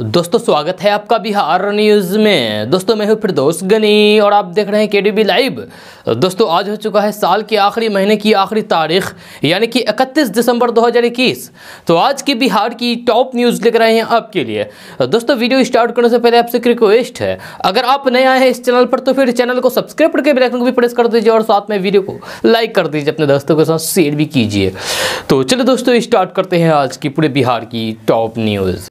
दोस्तों स्वागत है आपका बिहार न्यूज़ में दोस्तों मैं हूं फिरदोस गनी और आप देख रहे हैं केडीबी लाइव दोस्तों आज हो चुका है साल के आखिरी महीने की आखिरी तारीख यानी कि 31 दिसंबर 2021 तो आज की बिहार की टॉप न्यूज़ लेकर आए हैं आपके लिए दोस्तों वीडियो स्टार्ट करने से पहले आपसे एक रिक्वेस्ट है अगर आप नए आए हैं इस चैनल पर तो फिर चैनल को सब्सक्राइब करके बेलाइकन को भी प्रेस कर दीजिए और साथ में वीडियो को लाइक कर दीजिए अपने दोस्तों के साथ शेयर भी कीजिए तो चलिए दोस्तों स्टार्ट करते हैं आज की पूरे बिहार की टॉप न्यूज़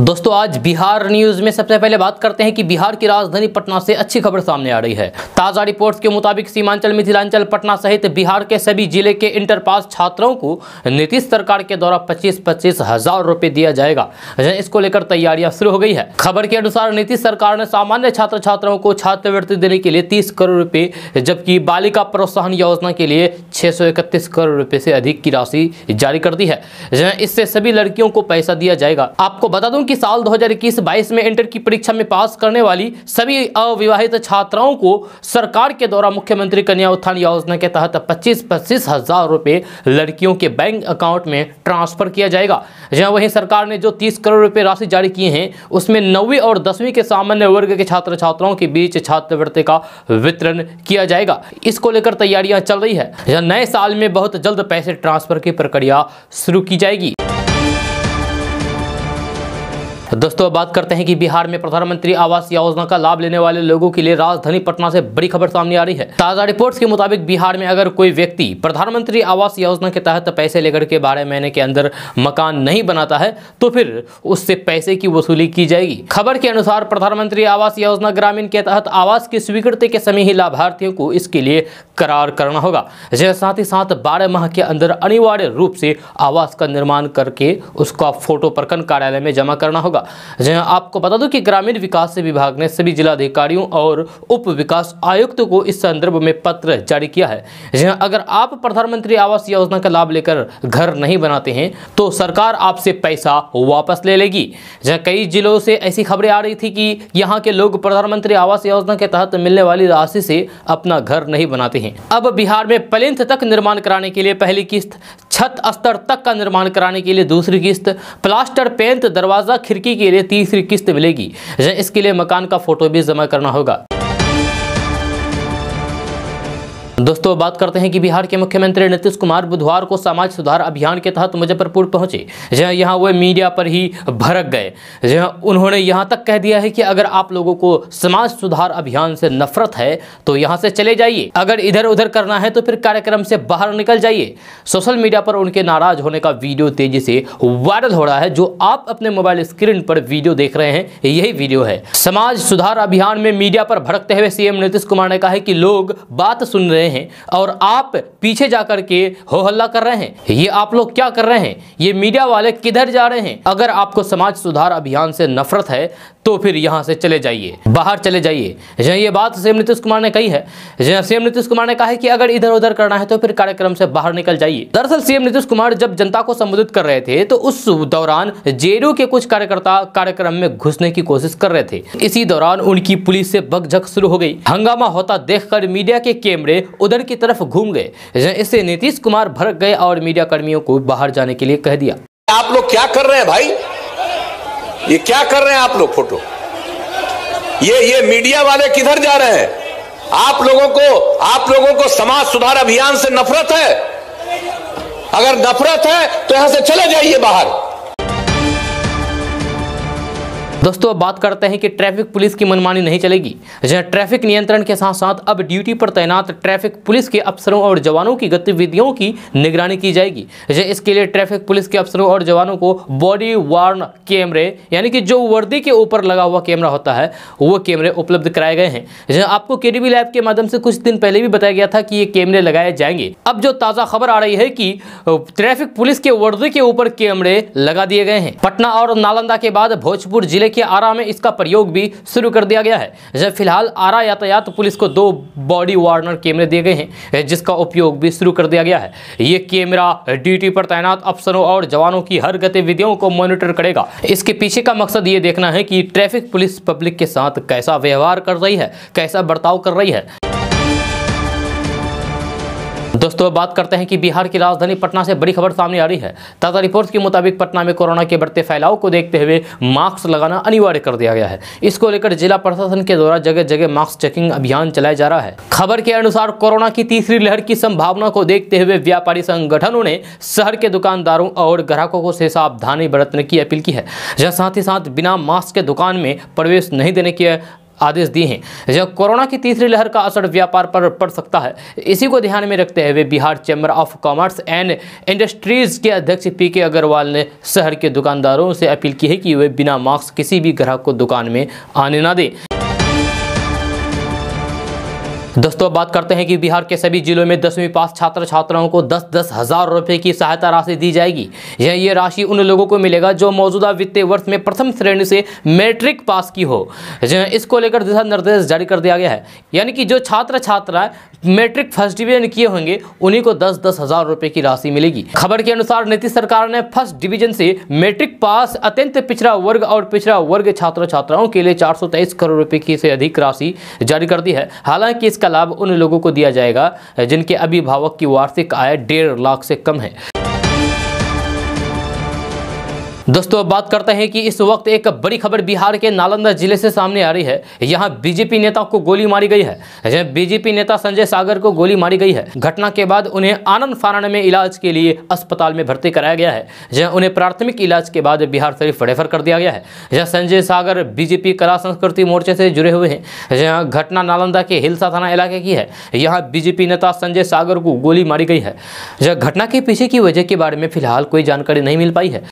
दोस्तों आज बिहार न्यूज में सबसे पहले बात करते हैं कि बिहार की राजधानी पटना से अच्छी खबर सामने आ रही है ताज़ा रिपोर्ट्स के मुताबिक सीमांचल मिथिलांचल पटना सहित बिहार के सभी जिले के इंटर पास छात्रों को नीतीश सरकार के द्वारा पच्चीस पच्चीस हजार रूपए दिया जाएगा अच्छा, इसको लेकर तैयारियां शुरू हो गई है खबर के अनुसार नीतीश सरकार ने सामान्य छात्र छात्राओं को छात्रवृत्ति देने के लिए तीस करोड़ रूपए जबकि बालिका प्रोत्साहन योजना के लिए छह करोड़ रूपए से अधिक की राशि जारी कर दी है अच्छा, इससे सभी लड़कियों को पैसा दिया जाएगा आपको बता दूं कि साल 2021-22 में इंटर की परीक्षा में पास करने वाली सभी अविवाहित छात्राओं को सरकार के द्वारा मुख्यमंत्री कन्या उत्थान योजना के तहत पच्चीस पच्चीस हजार रुपये लड़कियों के बैंक अकाउंट में ट्रांसफर किया जाएगा जहां वहीं सरकार ने जो 30 करोड़ रुपये राशि जारी किए हैं उसमें नौवीं और दसवीं के सामान्य वर्ग के छात्र छात्राओं के बीच छात्रवृत्ति का वितरण किया जाएगा इसको लेकर तैयारियां चल रही है नए साल में बहुत जल्द पैसे ट्रांसफर की प्रक्रिया शुरू की जाएगी दोस्तों अब बात करते हैं कि बिहार में प्रधानमंत्री आवास योजना का लाभ लेने वाले लोगों के लिए राजधानी पटना से बड़ी खबर सामने आ रही है ताजा रिपोर्ट्स के मुताबिक बिहार में अगर कोई व्यक्ति प्रधानमंत्री आवास योजना के तहत पैसे लेकर के बारह महीने के अंदर मकान नहीं बनाता है तो फिर उससे पैसे की वसूली की जाएगी खबर के अनुसार प्रधानमंत्री आवास योजना ग्रामीण के तहत आवास की स्वीकृति के समय ही लाभार्थियों को इसके लिए करार करना होगा जिसके साथ ही साथ बारह माह के अंदर अनिवार्य रूप से आवास का निर्माण करके उसका फोटो प्रखंड कार्यालय में जमा करना होगा होगा जहां आपको बता दूं कि ग्रामीण विकास विभाग ने सभी जिलाधिकारियों और उप विकास आयुक्त को इस संदर्भ में पत्र जारी किया है जहां अगर आप प्रधानमंत्री आवास योजना का लाभ लेकर घर नहीं बनाते हैं तो सरकार आपसे पैसा वापस ले लेगी जहाँ कई जिलों से ऐसी खबरें आ रही थी कि यहाँ के लोग प्रधानमंत्री आवास योजना के तहत मिलने वाली राशि से अपना घर नहीं बनाते हैं अब बिहार में पलिंथ तक निर्माण कराने के लिए पहली किस्त छत स्तर तक का निर्माण कराने के लिए दूसरी किस्त प्लास्टर पेंट दरवाजा खिड़की के लिए तीसरी किस्त मिलेगी इसके लिए मकान का फोटो भी जमा करना होगा दोस्तों बात करते हैं कि बिहार के मुख्यमंत्री नीतीश कुमार बुधवार को समाज सुधार अभियान के तहत मुजफ्फरपुर पहुंचे जहां यहाँ वे मीडिया पर ही भड़क गए जहां उन्होंने यहाँ तक कह दिया है कि अगर आप लोगों को समाज सुधार अभियान से नफरत है तो यहाँ से चले जाइए अगर इधर उधर करना है तो फिर कार्यक्रम से बाहर निकल जाइए सोशल मीडिया पर उनके नाराज होने का वीडियो तेजी से वायरल हो रहा है जो आप अपने मोबाइल स्क्रीन पर वीडियो देख रहे हैं यही वीडियो है समाज सुधार अभियान में मीडिया पर भड़कते हुए सीएम नीतीश कुमार ने कहा है कि लोग बात सुन रहे रहे हैं और आप पीछे जा कर के हो हल्ला कर रहे हैं ये आप लोग क्या कर रहे हैं ये मीडिया वाले किधर जा रहे हैं अगर आपको समाज सुधार अभियान से नफरत है तो फिर यहाँ से चले जाइए बाहर चले जाइए जहाँ ये बात सीएम नीतीश कुमार ने कही है जहाँ सीएम नीतीश कुमार ने कहा है कि अगर इधर उधर करना है तो फिर कार्यक्रम से बाहर निकल जाइए दरअसल सीएम नीतीश कुमार जब जनता को संबोधित कर रहे थे तो उस दौरान जेडीयू के कुछ कार्यकर्ता कार्यक्रम में घुसने की कोशिश कर रहे थे इसी दौरान उनकी पुलिस से बगझक शुरू हो गई हंगामा होता देख मीडिया के कैमरे उधर की तरफ घूम गए इससे नीतीश कुमार भड़क गए और मीडिया कर्मियों को बाहर जाने के लिए कह दिया आप लोग क्या कर रहे हैं भाई ये क्या कर रहे हैं आप लोग फोटो ये ये मीडिया वाले किधर जा रहे हैं आप लोगों को आप लोगों को समाज सुधार अभियान से नफरत है अगर नफरत है तो यहां से चले जाइए बाहर दोस्तों अब बात करते हैं कि ट्रैफिक पुलिस की मनमानी नहीं चलेगी जहां ट्रैफिक नियंत्रण के साथ साथ अब ड्यूटी पर तैनात ट्रैफिक पुलिस के अफसरों और जवानों की गतिविधियों की निगरानी की जाएगी जहां इसके लिए ट्रैफिक पुलिस के अफसरों और जवानों को बॉडी वार्न कैमरे यानी कि जो वर्दी के ऊपर लगा हुआ कैमरा होता है वो कैमरे उपलब्ध कराए गए हैं जहाँ आपको के लैब के माध्यम से कुछ दिन पहले भी बताया गया था कि ये कैमरे लगाए जाएंगे अब जो ताज़ा खबर आ रही है कि ट्रैफिक पुलिस के वर्दी के ऊपर कैमरे लगा दिए गए हैं पटना और नालंदा के बाद भोजपुर जिले देखिए आरा में इसका प्रयोग भी शुरू कर दिया गया है जब फिलहाल आरा यातायात पुलिस को दो बॉडी वार्नर कैमरे दिए गए हैं जिसका उपयोग भी शुरू कर दिया गया है ये कैमरा ड्यूटी पर तैनात अफसरों और जवानों की हर गतिविधियों को मॉनिटर करेगा इसके पीछे का मकसद ये देखना है कि ट्रैफिक पुलिस पब्लिक के साथ कैसा व्यवहार कर रही है कैसा बर्ताव कर रही है दोस्तों बात करते हैं कि बिहार की राजधानी पटना से बड़ी खबर सामने आ रही है ताज़ा रिपोर्ट्स के मुताबिक पटना में कोरोना के बढ़ते फैलाव को देखते हुए मास्क लगाना अनिवार्य कर दिया गया है इसको लेकर जिला प्रशासन के द्वारा जगह जगह मास्क चेकिंग अभियान चलाया जा रहा है खबर के अनुसार कोरोना की तीसरी लहर की संभावना को देखते हुए व्यापारी संगठनों ने शहर के दुकानदारों और ग्राहकों को से सावधानी बरतने की अपील की है जहाँ साथ ही साथ बिना मास्क के दुकान में प्रवेश नहीं देने की आदेश दिए हैं जब कोरोना की तीसरी लहर का असर व्यापार पर पड़ सकता है इसी को ध्यान में रखते हुए Bihar chamber of commerce and industries के अध्यक्ष पी के अग्रवाल ने शहर के दुकानदारों से अपील की है कि वे बिना मास्क किसी भी ग्राहक को दुकान में आने ना दें दोस्तों अब बात करते हैं कि बिहार के सभी जिलों में दसवीं पास छात्र छात्राओं को दस दस हज़ार रुपये की सहायता राशि दी जाएगी यह ये राशि उन लोगों को मिलेगा जो मौजूदा वित्तीय वर्ष में प्रथम श्रेणी से मैट्रिक पास की हो इसको लेकर दिशा निर्देश जारी कर दिया गया है यानी कि जो छात्र छात्रा मैट्रिक फर्स्ट डिवीजन किए होंगे उन्हीं को दस दस हज़ार रुपये की राशि मिलेगी खबर के अनुसार नीतीश सरकार ने फर्स्ट डिवीजन से मैट्रिक पास अत्यंत पिछड़ा वर्ग और पिछड़ा वर्ग छात्र छात्राओं के लिए चार करोड़ रुपये की से अधिक राशि जारी कर दी है हालांकि इसका इसका लाभ उन लोगों को दिया जाएगा जिनके अभिभावक की वार्षिक आय डेढ़ लाख से कम है दोस्तों अब बात करते हैं कि इस वक्त एक बड़ी खबर बिहार के नालंदा जिले से सामने आ रही है यहाँ बीजेपी नेता को गोली मारी गई है जहाँ बीजेपी नेता संजय सागर को गोली मारी गई है घटना के बाद उन्हें आनंद फारण में इलाज के लिए अस्पताल में भर्ती कराया गया है जहाँ उन्हें प्राथमिक इलाज के बाद बिहार शरीफ रेफर कर दिया गया है जहाँ संजय सागर बीजेपी कला संस्कृति मोर्चे से जुड़े हुए हैं जहाँ घटना नालंदा के हिलसा थाना इलाके की है यहाँ बीजेपी नेता संजय सागर को गोली मारी गई है जहाँ घटना के पीछे की वजह के बारे में फिलहाल कोई जानकारी नहीं मिल पाई है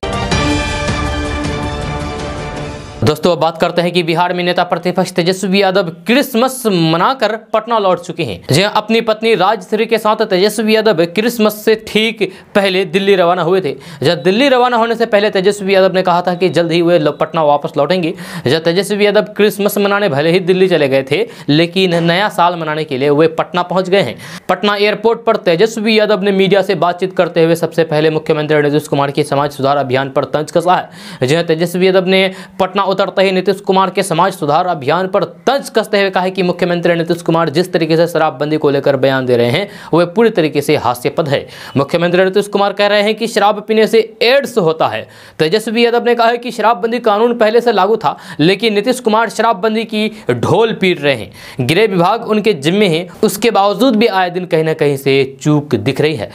दोस्तों अब बात करते हैं कि बिहार में नेता प्रतिपक्ष तेजस्वी यादव क्रिसमस मनाकर पटना लौट चुके हैं जहां अपनी पत्नी राजश्री के साथ तेजस्वी यादव क्रिसमस से ठीक पहले दिल्ली रवाना हुए थे जब दिल्ली रवाना होने से पहले तेजस्वी यादव ने कहा था कि जल्द ही वे पटना वापस लौटेंगे जब तेजस्वी यादव क्रिसमस मनाने भले ही दिल्ली चले गए थे लेकिन नया साल मनाने के लिए वे पटना पहुंच गए हैं पटना एयरपोर्ट पर तेजस्वी यादव ने मीडिया से बातचीत करते हुए सबसे पहले मुख्यमंत्री नीतीश कुमार के समाज सुधार अभियान पर तंज कसा है जहाँ तेजस्वी यादव ने पटना उतरते ही नीतीश कुमार के समाज सुधार अभियान पर तंज कसते हुए कहा कि मुख्यमंत्री नीतीश कुमार जिस तरीके से शराबबंदी को लेकर बयान दे रहे हैं वह पूरी तरीके से हास्यपद है मुख्यमंत्री नीतीश कुमार कह रहे हैं कि शराब पीने से एड्स होता है तेजस्वी यादव ने कहा है कि शराबबंदी कानून पहले से लागू था लेकिन नीतीश कुमार शराबबंदी की ढोल पीट रहे हैं गृह विभाग उनके जिम्मे है उसके बावजूद भी आए दिन कहीं ना कहीं से चूक दिख रही है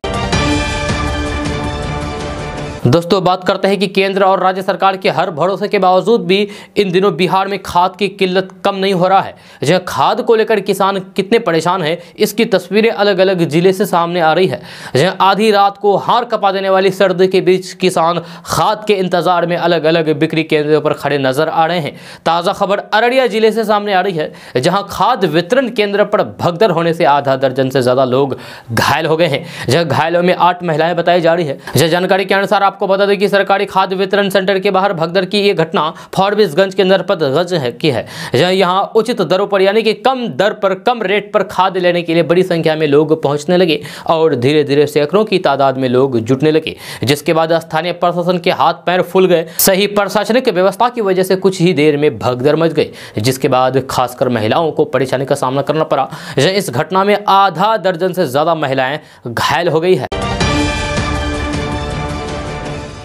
दोस्तों बात करते हैं कि केंद्र और राज्य सरकार के हर भरोसे के बावजूद भी इन दिनों बिहार में खाद की किल्लत कम नहीं हो रहा है जहां खाद को लेकर किसान कितने परेशान हैं इसकी तस्वीरें अलग अलग जिले से सामने आ रही है जहां आधी रात को हार कपा देने वाली सर्दी के बीच किसान खाद के इंतजार में अलग अलग बिक्री केंद्रों पर खड़े नजर आ रहे हैं ताज़ा खबर अररिया जिले से सामने आ रही है जहाँ खाद वितरण केंद्र पर भगदड़ होने से आधा दर्जन से ज़्यादा लोग घायल हो गए हैं जहाँ घायलों में आठ महिलाएं बताई जा रही है जहाँ जानकारी के अनुसार आपको बता दें कि सरकारी खाद्य वितरण सेंटर के बाहर भगदर की ये घटना फॉरबिसगंज के नरपतगंज है की है यहाँ उचित दरों पर यानी कि कम दर पर कम रेट पर खाद लेने के लिए बड़ी संख्या में लोग पहुँचने लगे और धीरे धीरे सैकड़ों की तादाद में लोग जुटने लगे जिसके बाद स्थानीय प्रशासन के हाथ पैर फूल गए सही प्रशासनिक व्यवस्था की वजह से कुछ ही देर में भगदर मच गई जिसके बाद खासकर महिलाओं को परेशानी का सामना करना पड़ा इस घटना में आधा दर्जन से ज़्यादा महिलाएं घायल हो गई है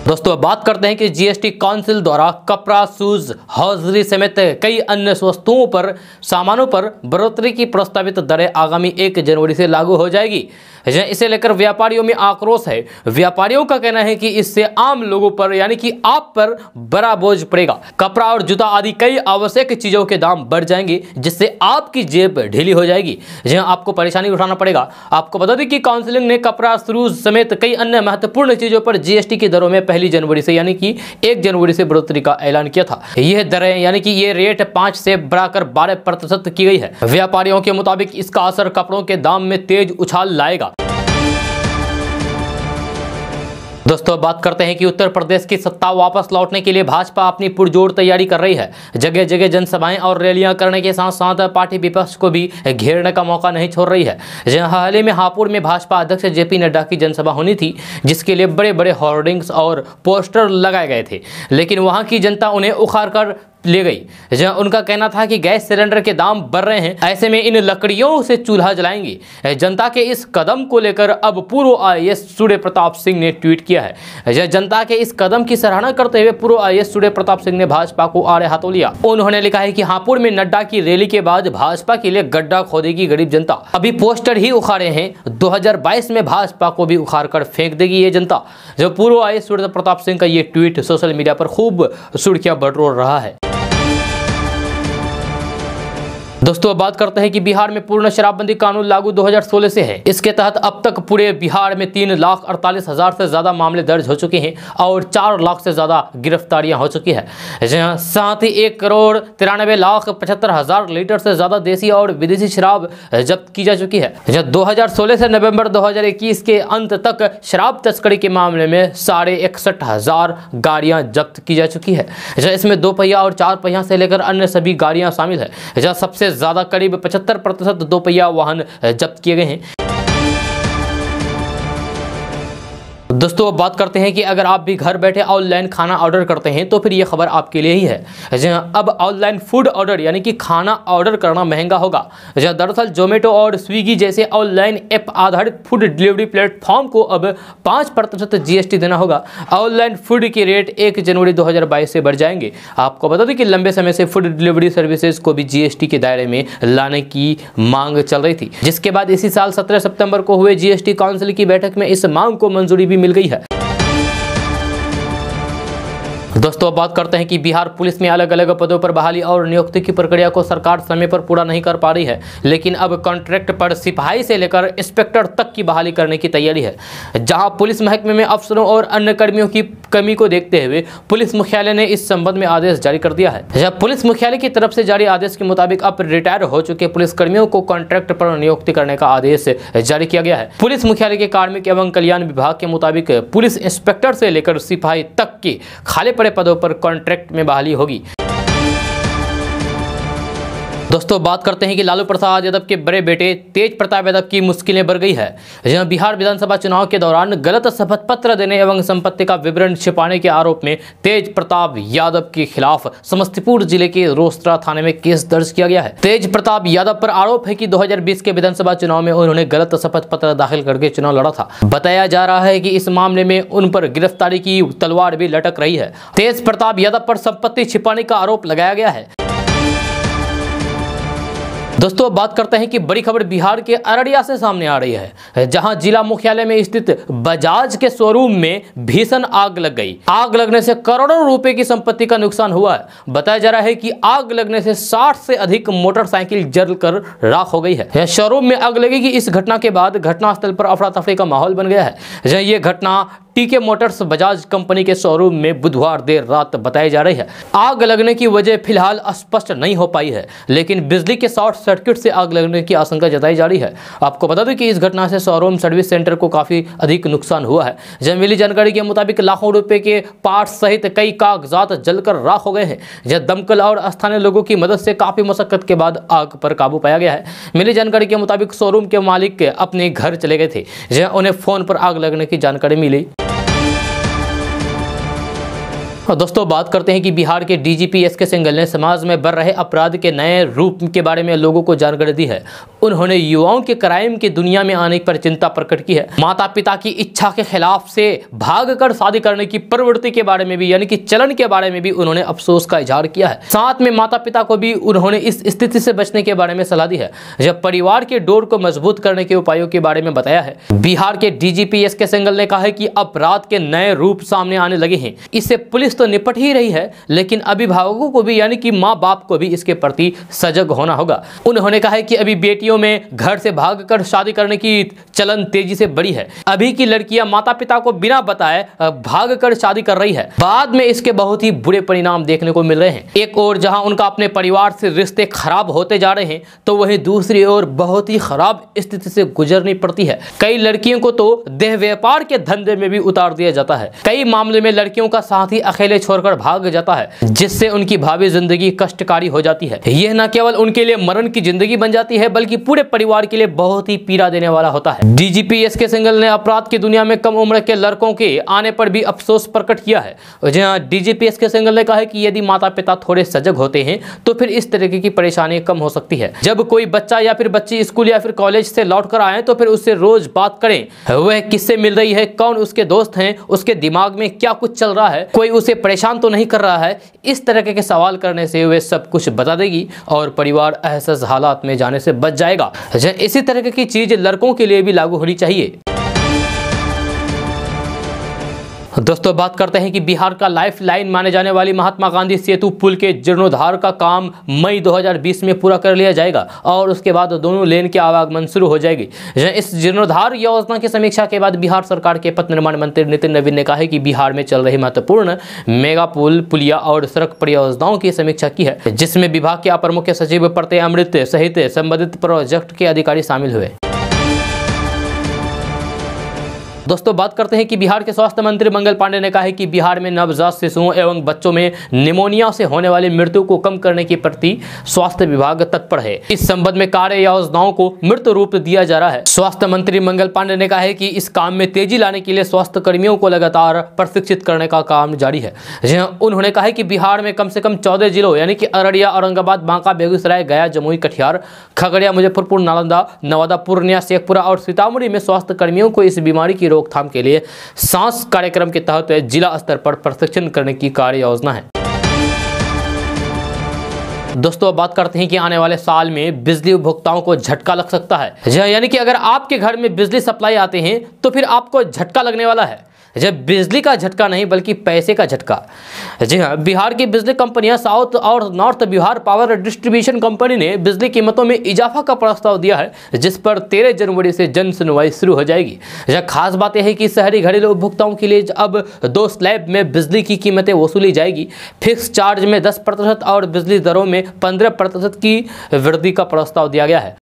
दोस्तों अब बात करते हैं कि जीएसटी काउंसिल द्वारा कपड़ा शूज हौजरी समेत कई अन्य वस्तुओं पर सामानों पर बढ़ोतरी की प्रस्तावित दरें आगामी एक जनवरी से लागू हो जाएगी इसे लेकर व्यापारियों में आक्रोश है व्यापारियों का कहना है कि इससे आम लोगों पर यानी कि आप पर बड़ा बोझ पड़ेगा कपड़ा और जूता आदि कई आवश्यक चीजों के दाम बढ़ जाएंगे जिससे आपकी जेब ढीली हो जाएगी जहां आपको परेशानी उठाना पड़ेगा आपको बता दें कि काउंसिलिंग ने कपड़ा शूज समेत कई अन्य महत्वपूर्ण चीजों पर जीएसटी की दरों में पहली जनवरी से यानी कि एक जनवरी से बढ़ोतरी का ऐलान किया था यह दरें यानी कि ये रेट पांच से बढ़ाकर बारह प्रतिशत की गई है व्यापारियों के मुताबिक इसका असर कपड़ों के दाम में तेज उछाल लाएगा दोस्तों अब बात करते हैं कि उत्तर प्रदेश की सत्ता वापस लौटने के लिए भाजपा अपनी पुरजोर तैयारी कर रही है जगह जगह जनसभाएं और रैलियां करने के साथ साथ पार्टी विपक्ष को भी घेरने का मौका नहीं छोड़ रही है जहां हाल ही में हापुड़ में भाजपा अध्यक्ष जेपी नड्डा की जनसभा होनी थी जिसके लिए बड़े बड़े होर्डिंग्स और पोस्टर लगाए गए थे लेकिन वहाँ की जनता उन्हें उखाड़ ले गई जहां अच्छा, उनका कहना था कि गैस सिलेंडर के दाम बढ़ रहे हैं ऐसे में इन लकड़ियों से चूल्हा जलाएंगे जनता के इस कदम को लेकर अब पूर्व आई सूर्य प्रताप सिंह ने ट्वीट किया है अच्छा, जनता के इस कदम की सराहना करते हुए पूर्व आई सूर्य प्रताप सिंह ने भाजपा को आड़े हाथों लिया उन्होंने लिखा है की हापुड़ में नड्डा की रैली के बाद भाजपा के लिए गड्ढा खोदेगी गरीब जनता अभी पोस्टर ही उखाड़े हैं दो में भाजपा को भी उखाड़ कर फेंक देगी ये जनता जो पूर्व आई सूर्य प्रताप सिंह का ये ट्वीट सोशल मीडिया पर खूब सुर्खियां बटोर रहा है दोस्तों अब बात करते हैं कि बिहार में पूर्ण शराबबंदी कानून लागू 2016 से है इसके तहत अब तक पूरे बिहार में तीन लाख अड़तालीस हजार से ज्यादा मामले दर्ज हो चुके हैं और चार लाख से ज्यादा गिरफ्तारियां हो चुकी है साथ ही एक करोड़ तिरानवे लाख पचहत्तर हजार लीटर से ज्यादा देसी और विदेशी शराब जब्त की जा चुकी है दो हजार सोलह से नवम्बर दो हजार इक्कीस के अंत तक शराब तस्करी के मामले में साढ़े इकसठ हजार गाड़ियां जब्त की जा चुकी है इसमें दो पहिया और चार पहिया से लेकर अन्य सभी गाड़ियां शामिल है सबसे ज़्यादा करीब पचहत्तर प्रतिशत दोपहिया वाहन जब्त किए गए हैं दोस्तों अब बात करते हैं कि अगर आप भी घर बैठे ऑनलाइन खाना ऑर्डर करते हैं तो फिर ये खबर आपके लिए ही है हाँ, अब ऑनलाइन फूड ऑर्डर यानी कि खाना ऑर्डर करना महंगा होगा जहाँ दरअसल जोमेटो और स्विगी जैसे ऑनलाइन ऐप आधारित फूड डिलीवरी प्लेटफॉर्म को अब पाँच प्रतिशत जीएसटी देना होगा ऑनलाइन फूड के रेट एक जनवरी दो से बढ़ जाएंगे आपको बता दें कि लंबे समय से फूड डिलीवरी सर्विसेज को भी जीएसटी के दायरे में लाने की मांग चल रही थी जिसके बाद इसी साल सत्रह सितंबर को हुए जीएसटी काउंसिल की बैठक में इस मांग को मंजूरी भी मिल गई है दोस्तों अब बात करते हैं कि बिहार पुलिस में अलग अलग पदों पर बहाली और नियुक्ति की प्रक्रिया को सरकार समय पर पूरा नहीं कर पा रही है लेकिन अब कॉन्ट्रैक्ट पर सिपाही से लेकर इंस्पेक्टर तक की बहाली करने की तैयारी है जहां पुलिस महकमे में अफसरों और अन्य कर्मियों की कमी को देखते हुए पुलिस मुख्यालय ने इस संबंध में आदेश जारी कर दिया है जब पुलिस मुख्यालय की तरफ से जारी आदेश के मुताबिक अब रिटायर हो चुके पुलिस कर्मियों को कॉन्ट्रैक्ट पर नियुक्ति करने का आदेश जारी किया गया है पुलिस मुख्यालय के कार्मिक एवं कल्याण विभाग के मुताबिक पुलिस इंस्पेक्टर से लेकर सिपाही तक की खाली बड़े पदों पर कॉन्ट्रैक्ट में बहाली होगी दोस्तों बात करते हैं कि लालू प्रसाद यादव के बड़े बेटे तेज प्रताप यादव की मुश्किलें बढ़ गई है जिन्हें बिहार विधानसभा चुनाव के दौरान गलत शपथ पत्र देने एवं संपत्ति का विवरण छिपाने के आरोप में तेज प्रताप यादव के खिलाफ समस्तीपुर जिले के रोस्त्रा थाने में केस दर्ज किया गया है तेज प्रताप यादव पर आरोप है की दो के विधानसभा चुनाव में उन्होंने गलत शपथ पत्र दाखिल करके चुनाव लड़ा था बताया जा रहा है की इस मामले में उन पर गिरफ्तारी की तलवार भी लटक रही है तेज प्रताप यादव पर संपत्ति छिपाने का आरोप लगाया गया है दोस्तों बात करते हैं कि बड़ी खबर बिहार के अररिया से सामने आ रही है जहां जिला मुख्यालय में स्थित बजाज के शोरूम में भीषण आग लग गई आग लगने से करोड़ों रुपए की संपत्ति का नुकसान हुआ है बताया जा रहा है कि आग लगने से 60 से अधिक मोटरसाइकिल जल कर राख हो गई है शोरूम में आग लगी इस घटना के बाद घटनास्थल पर अफरा तफरी का माहौल बन गया है यह घटना टीके मोटर्स बजाज कंपनी के शोरूम में बुधवार देर रात बताई जा रही है आग लगने की वजह फिलहाल स्पष्ट नहीं हो पाई है लेकिन बिजली के शॉर्ट सर्किट से आग लगने की आशंका जताई जा रही है आपको बता दें कि इस घटना से शोरूम सर्विस सेंटर को काफ़ी अधिक नुकसान हुआ है जब मिली जानकारी के मुताबिक लाखों रुपए के पार्ट सहित कई कागजात जलकर राख हो गए हैं जब दमकल और स्थानीय लोगों की मदद से काफ़ी मशक्कत के बाद आग पर काबू पाया गया है मिली जानकारी के मुताबिक शोरूम के मालिक अपने घर चले गए थे जहाँ उन्हें फ़ोन पर आग लगने की जानकारी मिली और दोस्तों बात करते हैं कि बिहार के डीजीपी एस के सिंगल ने समाज में बढ़ रहे अपराध के नए रूप के बारे में लोगों को जानकारी दी है उन्होंने युवाओं के क्राइम की दुनिया में आने पर चिंता प्रकट की है माता पिता की इच्छा के खिलाफ से भागकर शादी करने की प्रवृत्ति के बारे में भी यानी कि चलन के बारे में भी उन्होंने अफसोस का इजहार किया है साथ में माता पिता को भी उन्होंने इस स्थिति से बचने के बारे में सलाह दी है जब परिवार के डोर को मजबूत करने के उपायों के बारे में बताया है बिहार के डीजीपी एस के सिंगल ने कहा है की अपराध के नए रूप सामने आने लगे हैं इससे पुलिस तो निपट ही रही है लेकिन अभिभावकों को भी यानी कि माँ बाप को भी इसके प्रति सजग होना होगा उन्होंने कहा है कि अभी बेटियों में घर से कर शादी करने की चलन तेजी से बढ़ी है अभी की लड़कियां माता पिता को बिना बताए कर शादी कर रही है बाद में इसके बहुत ही बुरे परिणाम देखने को मिल रहे हैं एक और जहाँ उनका अपने परिवार से रिश्ते खराब होते जा रहे हैं तो वही दूसरी ओर बहुत ही खराब स्थिति से गुजरनी पड़ती है कई लड़कियों को तो देह व्यापार के धंधे में भी उतार दिया जाता है कई मामले में लड़कियों का साथ ही अकेले छोड़कर भाग जाता है जिससे उनकी भावी जिंदगी कष्टकारी हो जाती है यह न केवल उनके लिए मरण की जिंदगी बन जाती है बल्कि पूरे परिवार के लिए बहुत ही पीड़ा देने वाला होता है डीजीपी एस के सिंगल ने अपराध की दुनिया में कम उम्र के लड़कों के आने पर भी अफसोस प्रकट किया है जहाँ डीजीपी एस के सिंगल ने कहा है कि यदि माता पिता थोड़े सजग होते हैं तो फिर इस तरीके की परेशानी कम हो सकती है जब कोई बच्चा या फिर बच्ची स्कूल या फिर कॉलेज से लौट कर आए तो फिर उससे रोज बात करें वह किससे मिल रही है कौन उसके दोस्त हैं उसके दिमाग में क्या कुछ चल रहा है कोई उसे परेशान तो नहीं कर रहा है इस तरह के सवाल करने से वे सब कुछ बता देगी और परिवार ऐसे हालात में जाने से बच जाएगा अच्छा, इसी तरह की चीज़ लड़कों के लिए भी लागू होनी चाहिए दोस्तों बात करते हैं कि बिहार का लाइफ लाइन माने जाने वाली महात्मा गांधी सेतु पुल के जीर्णोद्धार का काम मई 2020 में पूरा कर लिया जाएगा और उसके बाद दोनों लेन के आवागमन शुरू हो जाएगी इस जीर्णोद्धार योजना की समीक्षा के बाद बिहार सरकार के पथ निर्माण मंत्री नितिन नवीन ने कहा है कि बिहार में चल रही महत्वपूर्ण मेगा पुल पुलिया और सड़क परियोजनाओं की समीक्षा की है जिसमें विभाग के अपर मुख्य सचिव प्रत्यय अमृत सहित संबंधित प्रोजेक्ट के अधिकारी शामिल हुए दोस्तों बात करते हैं कि बिहार के स्वास्थ्य मंत्री मंगल पांडे ने कहा है कि बिहार में नवजात शिशुओं एवं बच्चों में निमोनिया से होने वाली मृत्यु को कम करने के प्रति स्वास्थ्य विभाग तत्पर है इस संबंध में कार्य योजनाओं को मृत रूप दिया जा रहा है स्वास्थ्य मंत्री मंगल पांडे ने कहा है कि इस काम में तेजी लाने के लिए स्वास्थ्य कर्मियों को लगातार प्रशिक्षित करने का काम जारी है हाँ, उन्होंने कहा की कि बिहार में कम से कम चौदह जिलों यानी कि अररिया औरंगाबाद बांका बेगूसराय गया जमुई कटिहार खगड़िया मुजफ्फरपुर नालंदा नवादा पूर्णिया शेखपुरा और सीतामढ़ी में स्वास्थ्य कर्मियों को इस बीमारी की रोकथाम के लिए सांस कार्यक्रम के तहत जिला स्तर पर प्रशिक्षण करने की कार्य योजना है दोस्तों बात करते हैं कि आने वाले साल में बिजली उपभोक्ताओं को झटका लग सकता है यानी कि अगर आपके घर में बिजली सप्लाई आते हैं तो फिर आपको झटका लगने वाला है जब बिजली का झटका नहीं बल्कि पैसे का झटका जी हाँ बिहार की बिजली कंपनियां साउथ और north Bihar power distribution company ने बिजली कीमतों में इजाफा का प्रस्ताव दिया है जिस पर तेरह जनवरी से जन सुनवाई शुरू हो जाएगी यह खास बात यह है कि शहरी घरेलू उपभोक्ताओं के लिए अब दो स्लैब में बिजली की कीमतें वसूली जाएगी फिक्स चार्ज में दस प्रतिशत और बिजली दरों में पंद्रह प्रतिशत की वृद्धि का प्रस्ताव दिया गया है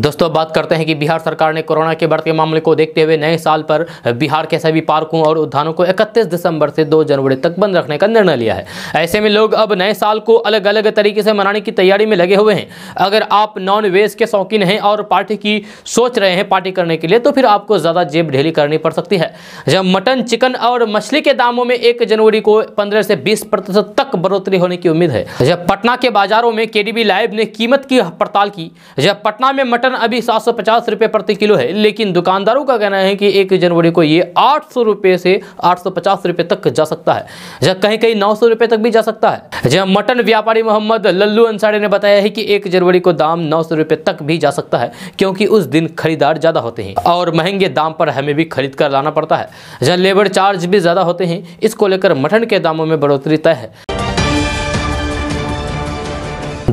दोस्तों बात करते हैं कि बिहार सरकार ने कोरोना के बढ़ते मामले को देखते हुए नए साल पर बिहार के सभी पार्कों और उद्यानों को 31 दिसंबर से 2 जनवरी तक बंद रखने का निर्णय लिया है ऐसे में लोग अब नए साल को अलग अलग तरीके से मनाने की तैयारी में लगे हुए हैं अगर आप नॉन वेज के शौकीन हैं और पार्टी की सोच रहे हैं पार्टी करने के लिए तो फिर आपको ज़्यादा जेब ढेली करनी पड़ सकती है जब मटन चिकन और मछली के दामों में एक जनवरी को पंद्रह से बीस तक बढ़ोतरी होने की उम्मीद है जब पटना के बाजारों में के लाइव ने कीमत की पड़ताल की जब पटना में मटन अभी सात सौ पचास रुपये प्रति किलो है लेकिन दुकानदारों का कहना है कि एक जनवरी को ये आठ सौ रुपये से आठ सौ पचास रुपये तक जा सकता है जहाँ कहीं कहीं नौ सौ रुपये तक भी जा सकता है जहां मटन व्यापारी मोहम्मद लल्लू अंसारी ने बताया है कि एक जनवरी को दाम नौ सौ रुपये तक भी जा सकता है क्योंकि उस दिन खरीदार ज़्यादा होते हैं और महंगे दाम पर हमें भी खरीद कर लाना पड़ता है जहाँ लेबर चार्ज भी ज़्यादा होते हैं इसको लेकर मटन के दामों में बढ़ोतरी तय है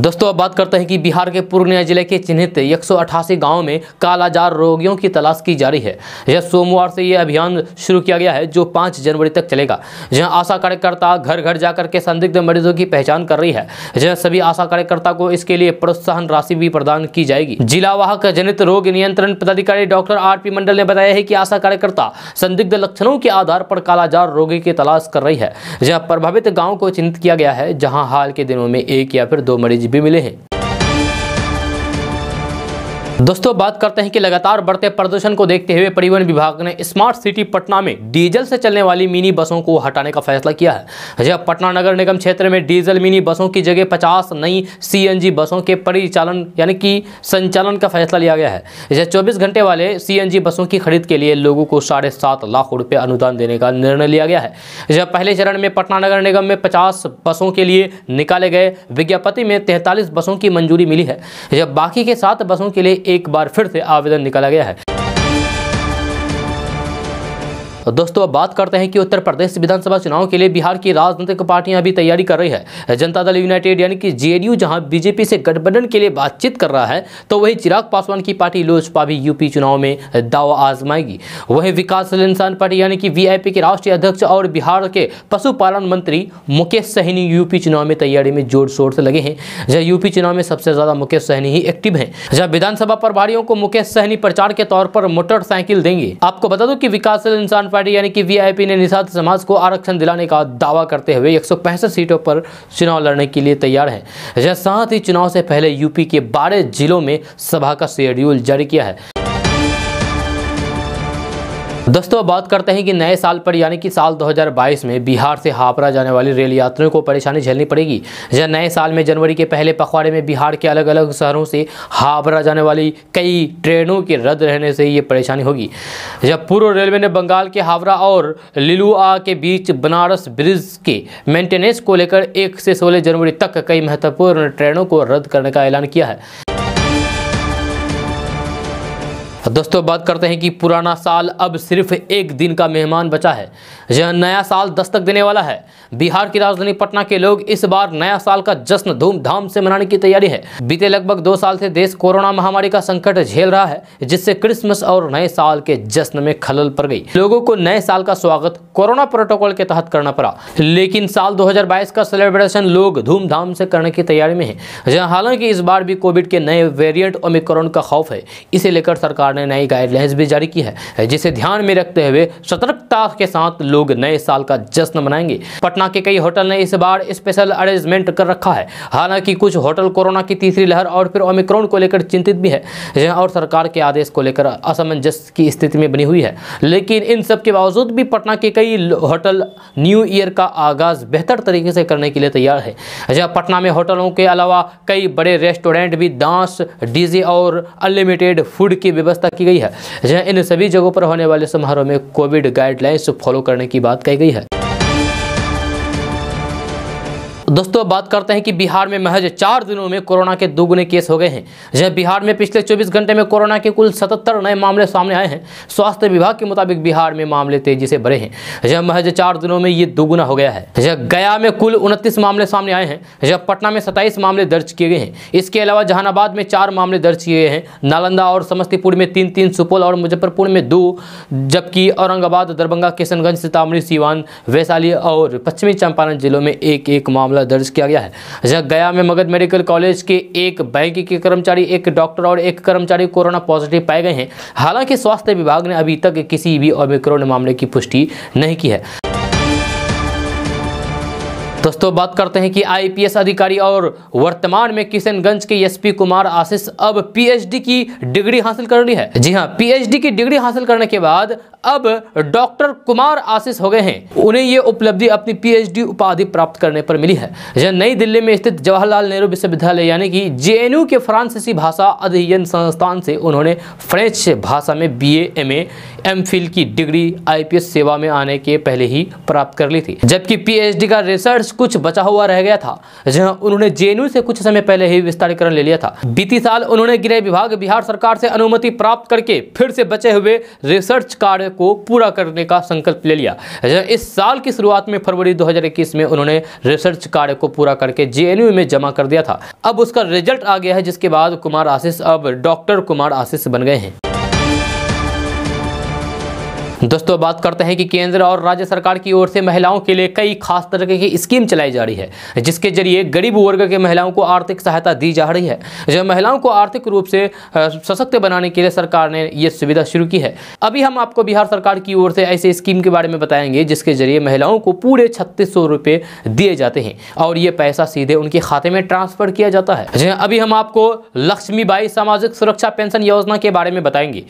दोस्तों अब बात करते हैं कि बिहार के पूर्णिया जिले के चिन्हित एक गांव में कालाजार रोगियों की तलाश की जा रही है यह सोमवार से यह अभियान शुरू किया गया है जो 5 जनवरी तक चलेगा जहां आशा कार्यकर्ता घर घर जाकर के संदिग्ध मरीजों की पहचान कर रही है जहां सभी आशा कार्यकर्ता को इसके लिए प्रोत्साहन राशि भी प्रदान की जाएगी जिला वाहक जनित रोग नियंत्रण पदाधिकारी डॉक्टर आर पी मंडल ने बताया है की आशा कार्यकर्ता संदिग्ध लक्षणों के आधार पर कालाजार रोगी की तलाश कर रही है जहाँ प्रभावित गाँव को चिन्हित किया गया है जहाँ हाल के दिनों में एक या फिर दो मरीज भी मिले हैं दोस्तों बात करते हैं कि लगातार बढ़ते प्रदूषण को देखते हुए परिवहन विभाग ने स्मार्ट सिटी पटना में डीजल से चलने वाली मिनी बसों को हटाने का फैसला किया है जब पटना नगर निगम क्षेत्र में डीजल मिनी बसों की जगह 50 नई सीएनजी बसों के परिचालन यानी कि संचालन का फैसला लिया गया है यह 24 घंटे वाले सी बसों की खरीद के लिए लोगों को साढ़े लाख रुपये अनुदान देने का निर्णय लिया गया है यह पहले चरण में पटना नगर निगम में पचास बसों के लिए निकाले गए विज्ञापति में तैंतालीस बसों की मंजूरी मिली है जब बाकी के सात बसों के लिए एक बार फिर से आवेदन निकाला गया है तो दोस्तों अब बात करते हैं कि उत्तर प्रदेश विधानसभा चुनाव के लिए बिहार की राजनीतिक पार्टियां अभी तैयारी कर रही है जनता दल यूनाइटेड यानी कि जेडीयू जहां बीजेपी से गठबंधन के लिए बातचीत कर रहा है तो वही चिराग पासवान की पार्टी लोजपा भी यूपी चुनाव में दावा आजमाएगी वहीं विकासशील इंसान पार्टी यानी कि वी के राष्ट्रीय अध्यक्ष और बिहार के पशुपालन मंत्री मुकेश सहनी यूपी चुनाव में तैयारी में जोर शोर से लगे हैं जहाँ यूपी चुनाव में सबसे ज्यादा मुकेश सहनी ही एक्टिव है जहाँ विधानसभा प्रभारियों को मुकेश सहनी प्रचार के तौर पर मोटरसाइकिल देंगे आपको बता दो कि विकासशील इंसान पार्टी यानी कि वीआईपी ने निषाद समाज को आरक्षण दिलाने का दावा करते हुए एक सीटों पर चुनाव लड़ने के लिए तैयार है साथ ही चुनाव से पहले यूपी के बारह जिलों में सभा का शेड्यूल जारी किया है दोस्तों बात करते हैं कि नए साल पर यानी कि साल 2022 में बिहार से हापरा जाने वाली रेल यात्रियों को परेशानी झेलनी पड़ेगी जहाँ नए साल में जनवरी के पहले पखवाड़े में बिहार के अलग अलग शहरों से हापरा जाने वाली कई ट्रेनों के रद्द रहने से ये परेशानी होगी जब पूर्व रेलवे ने बंगाल के हावरा और लिलुआ के बीच बनारस ब्रिज के मेंटेनेंस को लेकर एक से सोलह जनवरी तक कई महत्वपूर्ण ट्रेनों को रद्द करने का ऐलान किया है दोस्तों बात करते हैं कि पुराना साल अब सिर्फ एक दिन का मेहमान बचा है यह नया साल दस्तक देने वाला है बिहार की राजधानी पटना के लोग इस बार नया साल का जश्न धूमधाम से मनाने की तैयारी है बीते लगभग दो साल से देश कोरोना महामारी का संकट झेल रहा है जिससे क्रिसमस और नए साल के जश्न में खलल पड़ गई लोगों को नए साल का स्वागत कोरोना प्रोटोकॉल के तहत करना पड़ा लेकिन साल दो का सेलिब्रेशन लोग धूमधाम से करने की तैयारी में है जहाँ हालांकि इस बार भी कोविड के नए वेरियंट ओमिक्रोन का खौफ है इसे लेकर सरकार सरकार ने नई गाइडलाइंस भी जारी की है जिसे ध्यान में रखते हुए सतर्कता के साथ लोग नए साल का जश्न मनाएंगे पटना के कई होटल ने इस बार स्पेशल अरेंजमेंट कर रखा है हालांकि कुछ होटल कोरोना की तीसरी लहर और फिर ओमिक्रॉन को लेकर चिंतित भी है और सरकार के आदेश को लेकर असमंजस की स्थिति में बनी हुई है लेकिन इन सब के बावजूद भी पटना के कई होटल न्यू ईयर का आगाज बेहतर तरीके से करने के लिए तैयार है जहाँ पटना में होटलों के अलावा कई बड़े रेस्टोरेंट भी डांस डीजे और अनलिमिटेड फूड की व्यवस्था व्यवस्था की गई है जहाँ इन सभी जगहों पर होने वाले समारोह में कोविड गाइडलाइंस फॉलो करने की बात कही गई है दोस्तों बात करते हैं कि बिहार में महज चार दिनों में कोरोना के दोगुने केस हो गए हैं जब बिहार में पिछले 24 घंटे में कोरोना के कुल 77 नए मामले सामने आए हैं स्वास्थ्य विभाग के मुताबिक बिहार में मामले तेजी से बढ़े हैं जब महज चार दिनों में ये दोगुना हो गया है जब गया में कुल उनतीस मामले सामने आए हैं जब पटना में सत्ताईस मामले दर्ज किए गए हैं इसके अलावा जहानाबाद में चार मामले दर्ज किए गए हैं नालंदा और समस्तीपुर में तीन तीन सुपौल और मुजफ्फरपुर में दो जबकि औरंगाबाद दरभंगा किशनगंज सीतामढ़ी सीवान वैशाली और पश्चिमी चंपारण जिलों में एक एक मामला मामला दर्ज किया गया है अच्छा, गया में मगध मेडिकल कॉलेज के एक बैंक के कर्मचारी एक डॉक्टर और एक कर्मचारी कोरोना पॉजिटिव पाए गए हैं हालांकि स्वास्थ्य विभाग ने अभी तक किसी भी ओमिक्रोन मामले की पुष्टि नहीं की है दोस्तों बात करते हैं कि आईपीएस अधिकारी और वर्तमान में किशनगंज के एसपी कुमार आशीष अब पीएचडी की डिग्री हासिल कर रही है जी हाँ पीएचडी की डिग्री हासिल करने के बाद अब डॉक्टर कुमार आशीष हो गए हैं उन्हें ये उपलब्धि अपनी पीएचडी उपाधि प्राप्त करने पर मिली है यह नई दिल्ली में स्थित जवाहरलाल नेहरू विश्वविद्यालय यानी कि जे के फ्रांसीसी भाषा अध्ययन संस्थान से उन्होंने फ्रेंच भाषा में बी ए एम की डिग्री आई सेवा में आने के पहले ही प्राप्त कर ली थी जबकि पी का रिसर्च अंश कुछ बचा हुआ रह गया था जहां उन्होंने जेएनयू से कुछ समय पहले ही विस्तारीकरण ले लिया था बीती साल उन्होंने गृह विभाग बिहार सरकार से अनुमति प्राप्त करके फिर से बचे हुए रिसर्च कार्य को पूरा करने का संकल्प ले लिया इस साल की शुरुआत में फरवरी दो में उन्होंने रिसर्च कार्य को पूरा करके जेएनयू में जमा कर दिया था अब उसका रिजल्ट आ गया है जिसके बाद कुमार आशीष अब डॉक्टर कुमार आशीष बन गए हैं दोस्तों बात करते हैं कि केंद्र और राज्य सरकार की ओर से महिलाओं के लिए कई खास तरह की स्कीम चलाई जा रही है जिसके जरिए गरीब वर्ग के महिलाओं को आर्थिक सहायता दी जा रही है जब महिलाओं को आर्थिक रूप से सशक्त बनाने के लिए सरकार ने ये सुविधा शुरू की है अभी हम आपको बिहार सरकार की ओर से ऐसे स्कीम के बारे में बताएंगे जिसके जरिए महिलाओं को पूरे छत्तीस सौ रुपये दिए जाते हैं और ये पैसा सीधे उनके खाते में ट्रांसफर किया जाता है अभी हम आपको लक्ष्मी सामाजिक सुरक्षा पेंशन योजना के बारे में बताएंगे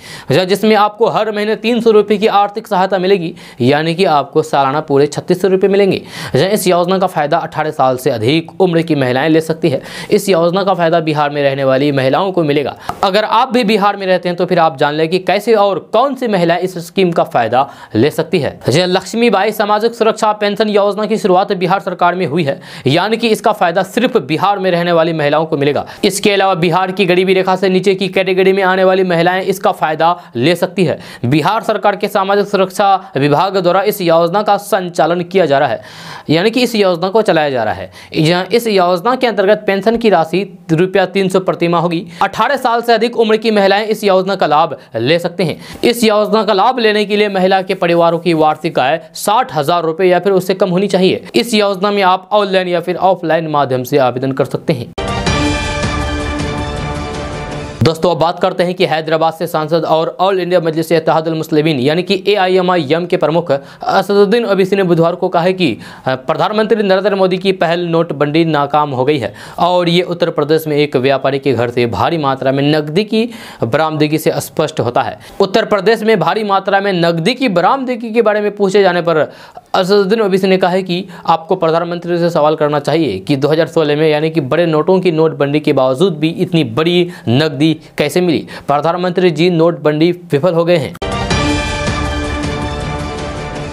जिसमें आपको हर महीने तीन सौ की आर्थिक सहायता मिलेगी यानी कि आपको सालाना पूरे छत्तीस सौ मिलेंगे अच्छा, इस योजना का फ़ायदा अठारह साल से अधिक उम्र की महिलाएं ले सकती है इस योजना का फ़ायदा बिहार में रहने वाली महिलाओं को मिलेगा अगर आप भी बिहार में रहते हैं तो फिर आप जान लें कि कैसे और कौन सी महिलाएं इस स्कीम का फ़ायदा ले सकती है जय अच्छा, लक्ष्मीबाई सामाजिक सुरक्षा पेंशन योजना की शुरुआत बिहार सरकार में हुई है यानी कि इसका फ़ायदा सिर्फ बिहार में रहने वाली महिलाओं को मिलेगा इसके अलावा बिहार की गरीबी रेखा से नीचे की कैटेगरी में आने वाली महिलाएं इसका फ़ायदा ले सकती है बिहार सरकार के सामाजिक सामाजिक सुरक्षा विभाग द्वारा इस योजना का संचालन किया जा रहा है यानी कि इस योजना को चलाया जा रहा है इस योजना के अंतर्गत पेंशन की राशि रुपया तीन सौ प्रतिमा होगी अठारह साल से अधिक उम्र की महिलाएं इस योजना का लाभ ले सकते हैं इस योजना का लाभ लेने के लिए महिला के परिवारों की वार्षिक आय साठ हजार रुपये या फिर उससे कम होनी चाहिए इस योजना में आप ऑनलाइन या फिर ऑफलाइन माध्यम से आवेदन कर सकते हैं दोस्तों अब बात करते हैं कि हैदराबाद से सांसद और ऑल इंडिया मजलिस मुस्लिमीन यानी कि ए आई एम आई एम के प्रमुख असदुद्दीन ओबीसी ने बुधवार को कहा है कि प्रधानमंत्री नरेंद्र मोदी की पहल नोटबंदी नाकाम हो गई है और ये उत्तर प्रदेश में एक व्यापारी के घर से भारी मात्रा में नकदी की बरामदगी से स्पष्ट होता है उत्तर प्रदेश में भारी मात्रा में नकदी की बरामदगी के बारे में पूछे जाने पर असदुद्दीन ओबीसी ने कहा है कि आपको प्रधानमंत्री से सवाल करना चाहिए कि 2016 में यानी कि बड़े नोटों की नोटबंदी के बावजूद भी इतनी बड़ी नकदी कैसे मिली प्रधानमंत्री जी नोटबंदी विफल हो गए हैं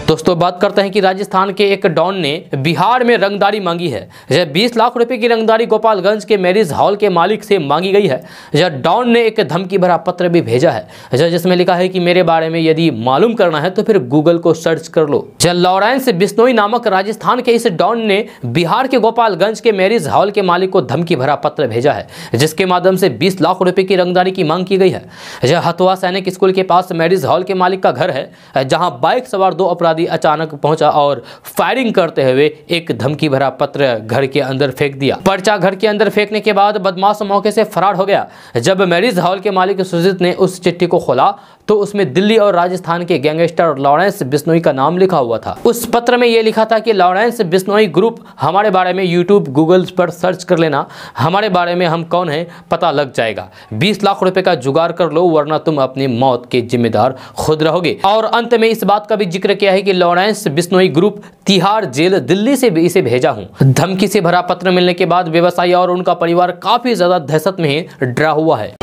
दोस्तों बात करते हैं कि राजस्थान के एक डॉन ने बिहार में रंगदारी मांगी है यह 20 लाख रुपए की रंगदारी गोपालगंज के मैरिज हॉल के मालिक से मांगी गई है यह डॉन ने एक धमकी भरा पत्र भी भेजा है जिसमें लिखा है कि मेरे बारे में यदि मालूम करना है तो फिर गूगल को सर्च कर लो जब लॉरेंस बिश्नोई नामक राजस्थान के इस डॉन ने बिहार के गोपालगंज के मैरिज हॉल के मालिक को धमकी भरा पत्र भेजा है जिसके माध्यम से बीस लाख रुपए की रंगदारी की मांग की गई है यह हथुआ सैनिक स्कूल के पास मैरिज हॉल के मालिक का घर है जहाँ बाइक सवार दो अपराधी मादी अचानक पहुंचा और फायरिंग करते हुए एक धमकी भरा पत्र घर के अंदर फेंक दिया पर्चा घर के अंदर फेंकने के बाद बदमाश मौके से फरार हो गया जब मैरिज हॉल के मालिक सुजीत ने उस चिट्ठी को खोला तो उसमें दिल्ली और राजस्थान के गैंगस्टर लॉरेंस बिस्नोई का नाम लिखा हुआ था उस पत्र में यह लिखा था कि लॉरेंस बिस्नोई ग्रुप हमारे बारे में यूट्यूब गूगल पर सर्च कर लेना हमारे बारे में हम कौन है पता लग जाएगा 20 लाख रुपए का जुगाड़ कर लो वरना तुम अपनी मौत के जिम्मेदार खुद रहोगे और अंत में इस बात का भी जिक्र किया है कि Lawrence Bishnoi group Tihar jail Delhi से इसे भेजा हूं धमकी से भरा पत्र मिलने के बाद व्यवसायी और उनका परिवार काफी ज्यादा दहशत में डरा हुआ है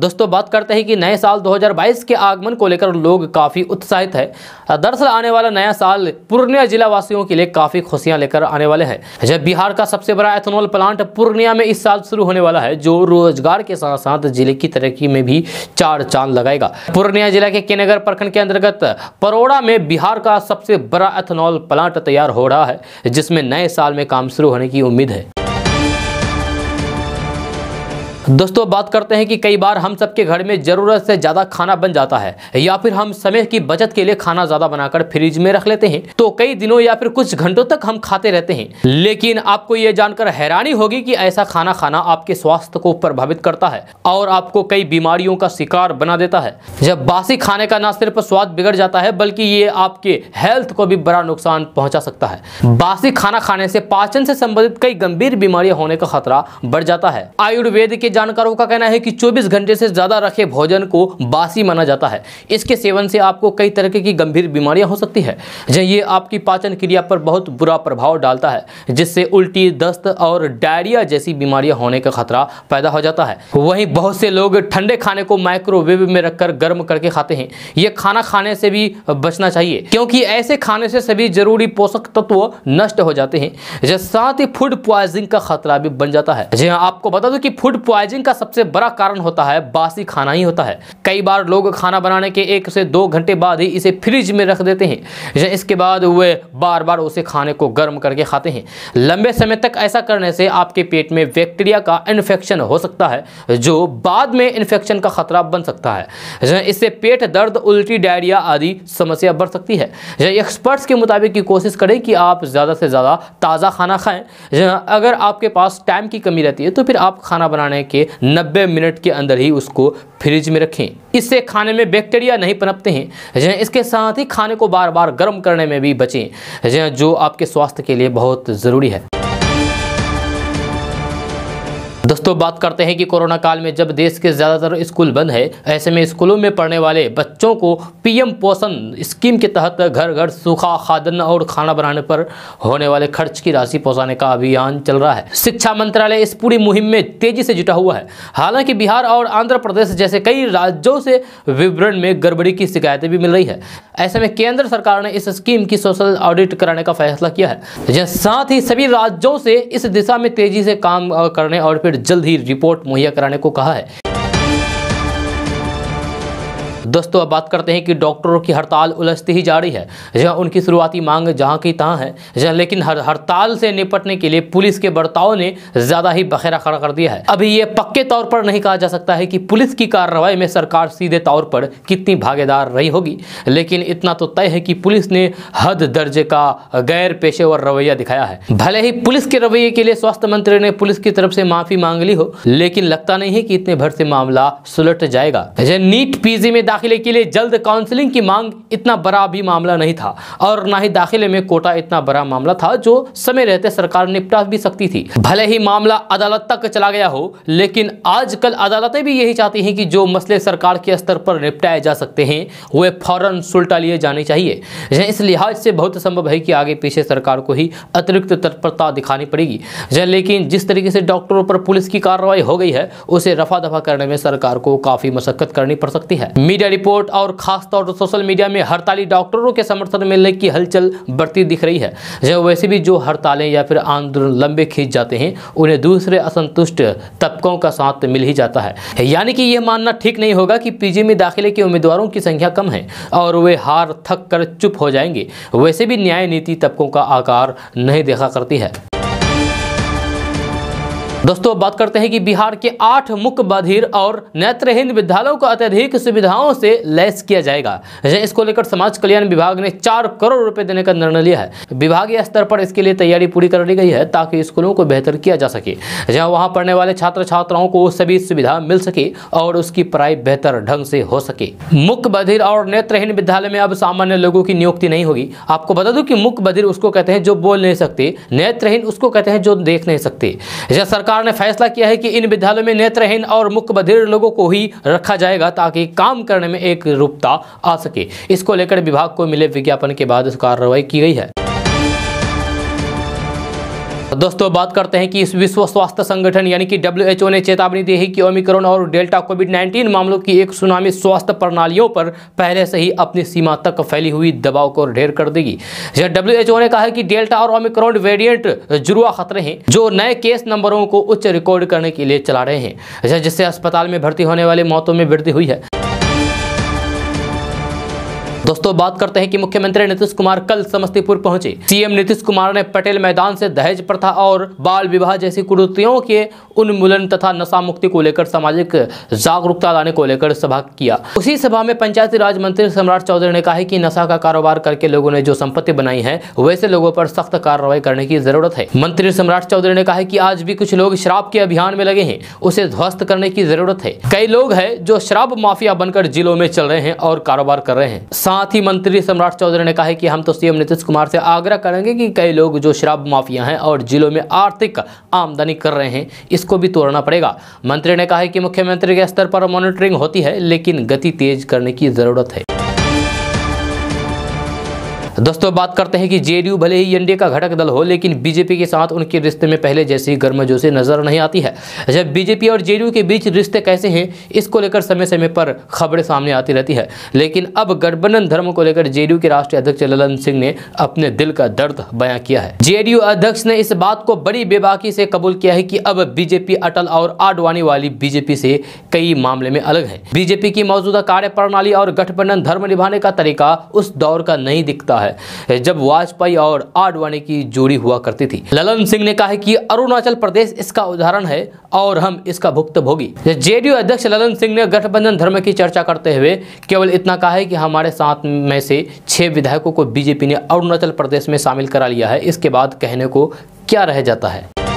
दोस्तों बात करते हैं कि नए साल 2022 के आगमन को लेकर लोग काफ़ी उत्साहित है दरअसल आने वाला नया साल पूर्णिया जिला वासियों के लिए काफ़ी खुशियां लेकर आने वाले हैं जब बिहार का सबसे बड़ा एथेनॉल प्लांट पूर्णिया में इस साल शुरू होने वाला है जो रोजगार के साथ साथ जिले की तरक्की में भी चार चांद लगाएगा पूर्णिया जिला के केनगर प्रखंड के अंतर्गत परोड़ा में बिहार का सबसे बड़ा एथेनॉल प्लांट तैयार हो रहा है जिसमें नए साल में काम शुरू होने की उम्मीद है दोस्तों बात करते हैं कि कई बार हम सबके घर में ज़रूरत से ज़्यादा खाना बन जाता है या फिर हम समय की बचत के लिए खाना ज़्यादा बनाकर फ्रिज में रख लेते हैं तो कई दिनों या फिर कुछ घंटों तक हम खाते रहते हैं लेकिन आपको ये जानकर हैरानी होगी कि ऐसा खाना खाना आपके स्वास्थ्य को प्रभावित करता है और आपको कई बीमारियों का शिकार बना देता है जब बासी खाने का ना सिर्फ स्वाद बिगड़ जाता है बल्कि ये आपके हेल्थ को भी बड़ा नुकसान पहुंचा सकता है बासी खाना खाने से पाचन से संबंधित कई गंभीर बीमारियां होने का खतरा बढ़ जाता है आयुर्वेद के जानकारों का कहना है कि 24 घंटे से ज़्यादा रखे भोजन को बासी माना जाता है इसके सेवन से आपको कई तरह की गंभीर बीमारियां हो सकती है ये आपकी पाचन क्रिया पर बहुत बुरा प्रभाव डालता है जिससे उल्टी दस्त और डायरिया जैसी बीमारियां होने का खतरा पैदा हो जाता है वहीं बहुत से लोग ठंडे खाने को माइक्रोवेव में रखकर गर्म करके खाते हैं ये खाना खाने से भी बचना चाहिए क्योंकि ऐसे खाने से सभी जरूरी पोषक तत्व नष्ट हो जाते हैं साथ ही फूड प्वाइजिंग का खतरा भी बन जाता है जी आपको बता दो कि फूड प्वाइजिंग डाइजिंग का सबसे बड़ा कारण होता है बासी खाना ही होता है कई बार लोग खाना बनाने के एक से दो घंटे बाद ही इसे फ्रिज में रख देते हैं या इसके बाद वे बार बार उसे खाने को गर्म करके खाते हैं लंबे समय तक ऐसा करने से आपके पेट में बैक्टीरिया का इन्फेक्शन हो सकता है जो बाद में इन्फेक्शन का खतरा बन सकता है इससे पेट दर्द उल्टी डायरिया आदि समस्या बढ़ सकती है एक्सपर्ट्स के मुताबिक की कोशिश करें कि आप ज़्यादा से ज़्यादा ताज़ा खाना खाएं अगर आपके पास टाइम की कमी रहती है तो फिर आप खाना बनाने के करके 90 मिनट के अंदर ही उसको फ्रिज में रखें इससे खाने में बैक्टीरिया नहीं पनपते हैं जो इसके साथ ही खाने को बार बार गर्म करने में भी बचें जो आपके स्वास्थ्य के लिए बहुत ज़रूरी है दोस्तों बात करते हैं कि कोरोना काल में जब देश के ज़्यादातर स्कूल बंद है ऐसे में स्कूलों में पढ़ने वाले बच्चों को पीएम पोषण स्कीम के तहत घर घर सूखा खादन और खाना बनाने पर होने वाले खर्च की राशि पहुंचाने का अभियान चल रहा है शिक्षा मंत्रालय इस पूरी मुहिम में तेजी से जुटा हुआ है हालांकि बिहार और आंध्र प्रदेश जैसे कई राज्यों से विवरण में गड़बड़ी की शिकायतें भी मिल रही है ऐसे में केंद्र सरकार ने इस स्कीम की सोशल ऑडिट कराने का फैसला किया है साथ ही सभी राज्यों से इस दिशा में तेजी से काम करने और फिर जल्द ही रिपोर्ट मुहैया कराने को कहा है दोस्तों अब बात करते हैं कि डॉक्टरों की हड़ताल उलझती ही जारी है जहाँ उनकी शुरुआती मांग जहाँ की तहाँ है यह लेकिन हर हड़ताल से निपटने के लिए पुलिस के बर्ताव ने ज़्यादा ही बखेरा खड़ा कर दिया है अभी ये पक्के तौर पर नहीं कहा जा सकता है कि पुलिस की कार्रवाई में सरकार सीधे तौर पर कितनी भागीदार रही होगी लेकिन इतना तो तय है कि पुलिस ने हद दर्जे का गैर पेशेवर रवैया दिखाया है भले ही पुलिस के रवैये के लिए स्वास्थ्य मंत्री ने पुलिस की तरफ से माफी मांग ली हो लेकिन लगता नहीं है कि इतने भर से मामला सुलट जाएगा नीट पीजी में दाखिले के लिए जल्द काउंसलिंग की मांग इतना बड़ा भी मामला नहीं था और ना ही दाखिले में कोटा इतना बड़ा मामला था जो समय रहते सरकार निपटा भी सकती थी भले ही मामला अदालत तक चला गया हो लेकिन आजकल अदालतें भी यही चाहती हैं कि जो मसले सरकार के स्तर पर निपटाए जा सकते हैं वे फौरन सुलटा लिए जाने चाहिए इस लिहाज से बहुत संभव है कि आगे पीछे सरकार को ही अतिरिक्त तत्परता दिखानी पड़ेगी लेकिन जिस तरीके से डॉक्टरों पर पुलिस की कार्रवाई हो गई है उसे रफा दफा करने में सरकार को काफी मशक्कत करनी पड़ सकती है मीडिया रिपोर्ट और खासतौर पर सोशल मीडिया में हड़ताली डॉक्टरों के समर्थन मिलने की हलचल बढ़ती दिख रही है जब वैसे भी जो हड़तालें या फिर आंदोलन लंबे खींच जाते हैं उन्हें दूसरे असंतुष्ट तबकों का साथ मिल ही जाता है यानी कि यह मानना ठीक नहीं होगा कि पीजी में दाखिले के उम्मीदवारों की संख्या कम है और वे हार थक कर चुप हो जाएंगे वैसे भी न्याय नीति तबकों का आकार नहीं देखा करती है दोस्तों बात करते हैं कि बिहार के आठ मुख्य बधिर और नेत्रहीन विद्यालयों को अत्यधिक सुविधाओं से लैस किया जाएगा इसको लेकर समाज कल्याण विभाग ने चार करोड़ रुपए देने का निर्णय लिया है विभागीय स्तर पर इसके लिए तैयारी पूरी कर ली गई है ताकि स्कूलों को बेहतर किया जा सके जहाँ वहाँ पढ़ने वाले छात्र छात्राओं को सभी सुविधा मिल सके और उसकी पढ़ाई बेहतर ढंग से हो सके मुख्य बधिर और नेत्रहीन विद्यालय में अब सामान्य लोगों की नियुक्ति नहीं होगी आपको बता दू की मुख्य बधिर उसको कहते हैं जो बोल नहीं सकते नेत्रहीन उसको कहते हैं जो देख नहीं सकते जैसा सरकार ने फैसला किया है कि इन विद्यालयों में नेत्रहीन और मुख्य बधिर लोगों को ही रखा जाएगा ताकि काम करने में एक रूपता आ सके इसको लेकर विभाग को मिले विज्ञापन के बाद कार्रवाई की गई है दोस्तों बात करते हैं कि इस विश्व स्वास्थ्य संगठन यानी कि ओ ने चेतावनी दी है कि ओमिक्रोन और डेल्टा कोविड 19 मामलों की एक सुनामी स्वास्थ्य प्रणालियों पर पहले से ही अपनी सीमा तक फैली हुई दबाव को ढेर कर देगी एच ओ ने कहा है कि डेल्टा और ओमिक्रोन वेरियंट जुड़वा खतरे हैं जो नए केस नंबरों को उच्च रिकॉर्ड करने के लिए चला रहे हैं जिससे अस्पताल में भर्ती होने वाली मौतों में वृद्धि हुई है दोस्तों बात करते हैं कि मुख्यमंत्री नीतीश कुमार कल समस्तीपुर पहुंचे सीएम नीतीश कुमार ने पटेल मैदान से दहेज प्रथा और बाल विवाह जैसी कुरुतियों के उन्मूलन तथा नशा मुक्ति को लेकर सामाजिक जागरूकता लाने को लेकर सभा किया उसी सभा में पंचायती राज मंत्री सम्राट चौधरी ने कहा कि नशा का कारोबार करके लोगों ने जो संपत्ति बनाई है वैसे लोगों पर सख्त कार्रवाई करने की जरूरत है मंत्री सम्राट चौधरी ने कहा कि आज भी कुछ लोग शराब के अभियान में लगे हैं उसे ध्वस्त करने की जरूरत है कई लोग हैं जो शराब माफिया बनकर जिलों में चल रहे हैं और कारोबार कर रहे हैं साथ ही मंत्री सम्राट चौधरी ने कहा है कि हम तो सीएम नीतीश कुमार से आग्रह करेंगे कि कई लोग जो शराब माफिया हैं और जिलों में आर्थिक आमदनी कर रहे हैं इसको भी तोड़ना पड़ेगा मंत्री ने कहा है कि मुख्यमंत्री के स्तर पर मॉनिटरिंग होती है लेकिन गति तेज करने की ज़रूरत है दोस्तों बात करते हैं कि जेडीयू भले ही एनडीए का घटक दल हो लेकिन बीजेपी के साथ उनके रिश्ते में पहले जैसी गर्मजोशी नजर नहीं आती है जब बीजेपी और जेडीयू के बीच रिश्ते कैसे हैं इसको लेकर समय समय पर खबरें सामने आती रहती है लेकिन अब गठबंधन धर्म को लेकर जेडीयू के राष्ट्रीय अध्यक्ष ललन सिंह ने अपने दिल का दर्द बयां किया है जेडीयू अध्यक्ष ने इस बात को बड़ी बेबाकी से कबूल किया है कि अब बीजेपी अटल और आडवाणी वाली बीजेपी से कई मामले में अलग है बीजेपी की मौजूदा कार्य और गठबंधन धर्म निभाने का तरीका उस दौर का नहीं दिखता है है जब वाजपेयी और आडवाणी की जोड़ी हुआ करती थी ललन सिंह ने कहा कि अरुणाचल प्रदेश इसका उदाहरण है और हम इसका भुक्त भोगी जेडीयू अध्यक्ष ललन सिंह ने गठबंधन धर्म की चर्चा करते हुए केवल इतना कहा है कि हमारे साथ में से छह विधायकों को बीजेपी ने अरुणाचल प्रदेश में शामिल करा लिया है इसके बाद कहने को क्या रह जाता है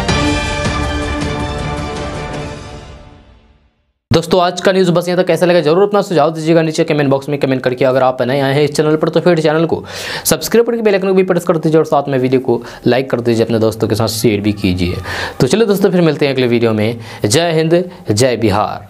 दोस्तों आज का न्यूज़ बस यहाँ तक कैसा लगा जरूर अपना सुझाव दीजिएगा नीचे कमेंट बॉक्स में कमेंट करके अगर आप नए आए हैं इस चैनल पर तो फिर चैनल को सब्सक्राइब करके बेल आइकन को भी प्रेस कर दीजिए और साथ में वीडियो को लाइक कर दीजिए अपने दोस्तों के साथ शेयर भी कीजिए तो चलिए दोस्तों फिर मिलते हैं अगले वीडियो में जय हिंद जय बिहार